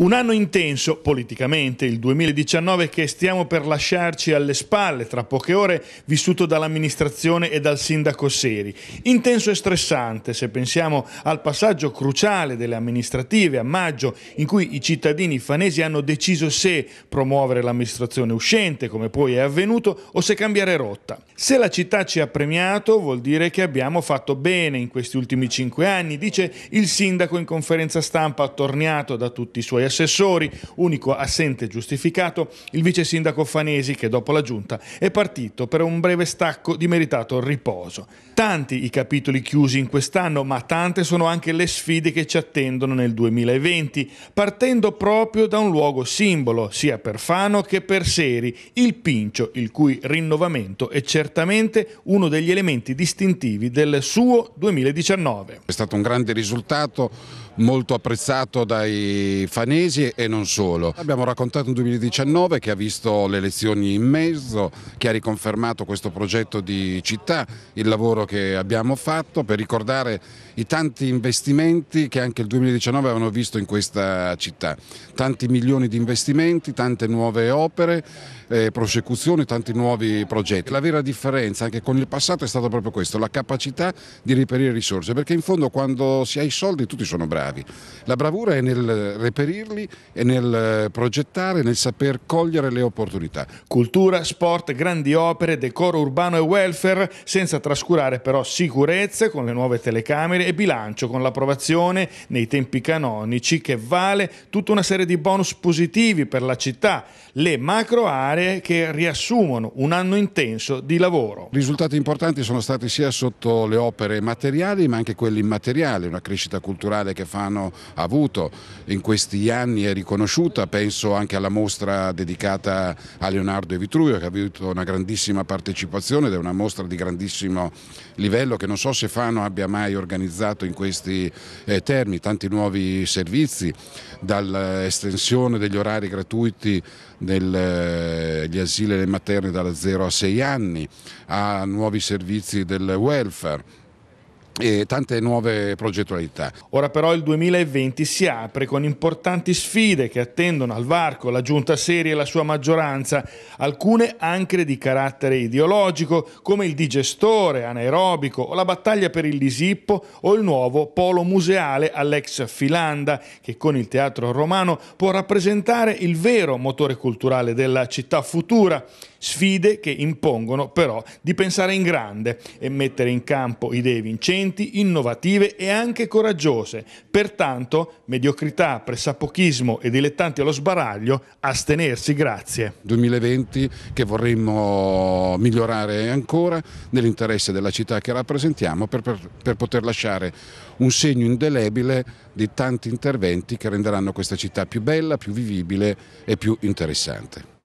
Un anno intenso politicamente, il 2019 che stiamo per lasciarci alle spalle tra poche ore, vissuto dall'amministrazione e dal sindaco Seri. Intenso e stressante se pensiamo al passaggio cruciale delle amministrative a maggio in cui i cittadini fanesi hanno deciso se promuovere l'amministrazione uscente, come poi è avvenuto, o se cambiare rotta. Se la città ci ha premiato vuol dire che abbiamo fatto bene in questi ultimi cinque anni, dice il sindaco in conferenza stampa attorniato da tutti i suoi assistenti assessori, unico assente giustificato il vice sindaco Fanesi che dopo la giunta è partito per un breve stacco di meritato riposo. Tanti i capitoli chiusi in quest'anno, ma tante sono anche le sfide che ci attendono nel 2020, partendo proprio da un luogo simbolo sia per Fano che per Seri, il Pincio, il cui rinnovamento è certamente uno degli elementi distintivi del suo 2019. È stato un grande risultato molto apprezzato dai fanesi e non solo. Abbiamo raccontato un 2019 che ha visto le elezioni in mezzo, che ha riconfermato questo progetto di città, il lavoro che abbiamo fatto per ricordare i tanti investimenti che anche il 2019 avevano visto in questa città. Tanti milioni di investimenti, tante nuove opere, eh, prosecuzioni, tanti nuovi progetti. La vera differenza anche con il passato è stata proprio questa, la capacità di reperire risorse, perché in fondo quando si ha i soldi tutti sono bravi gravi. La bravura è nel reperirli, e nel eh, progettare, nel saper cogliere le opportunità. Cultura, sport, grandi opere, decoro urbano e welfare, senza trascurare però sicurezza con le nuove telecamere e bilancio con l'approvazione nei tempi canonici che vale tutta una serie di bonus positivi per la città, le macro aree che riassumono un anno intenso di lavoro. Risultati importanti sono stati sia sotto le opere materiali ma anche quelli immateriali, una crescita culturale che fa Alfano ha avuto in questi anni è riconosciuta, penso anche alla mostra dedicata a Leonardo e Vitruvio che ha avuto una grandissima partecipazione ed è una mostra di grandissimo livello che non so se Fano abbia mai organizzato in questi eh, termini, tanti nuovi servizi, dall'estensione degli orari gratuiti degli eh, asili e materne da 0 a 6 anni, a nuovi servizi del welfare e tante nuove progettualità. Ora però il 2020 si apre con importanti sfide che attendono al varco la giunta serie e la sua maggioranza, alcune anche di carattere ideologico come il digestore anaerobico o la battaglia per il Lisippo o il nuovo polo museale all'ex Filanda che con il teatro romano può rappresentare il vero motore culturale della città futura. Sfide che impongono però di pensare in grande e mettere in campo idee vincenti differenti, innovative e anche coraggiose. Pertanto, mediocrità, pressapochismo e dilettanti allo sbaraglio, astenersi, grazie. 2020 che vorremmo migliorare ancora nell'interesse della città che rappresentiamo per, per, per poter lasciare un segno indelebile di tanti interventi che renderanno questa città più bella, più vivibile e più interessante.